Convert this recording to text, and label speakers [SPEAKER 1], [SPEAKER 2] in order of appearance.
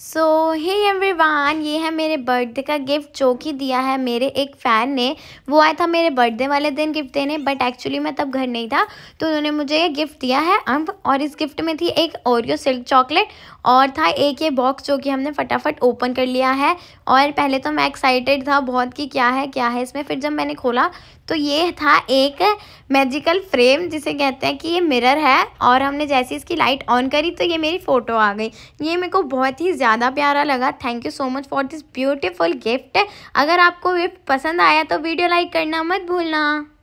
[SPEAKER 1] सो हे everyone ये है मेरे बर्थडे का गिफ्ट जो कि दिया है मेरे एक फ़ैन ने वो आया था मेरे बर्थडे वाले दिन गिफ्ट देने बट एक्चुअली मैं तब घर नहीं था तो उन्होंने मुझे ये गिफ्ट दिया है अब और इस गिफ्ट में थी एक ओरियो सिल्क चॉकलेट और था एक ये बॉक्स जो कि हमने फटाफट ओपन कर लिया है और पहले तो मैं एक्साइटेड था बहुत कि क्या है क्या है इसमें फिर जब मैंने खोला तो ये था एक मैजिकल फ्रेम जिसे कहते हैं कि ये मिरर है और हमने जैसे इसकी लाइट ऑन करी तो ये मेरी फ़ोटो आ गई ये मेरे को बहुत ही ज़्यादा प्यारा लगा thank you so much for this beautiful gift अगर आपको गिफ्ट पसंद आया तो वीडियो लाइक करना मत भूलना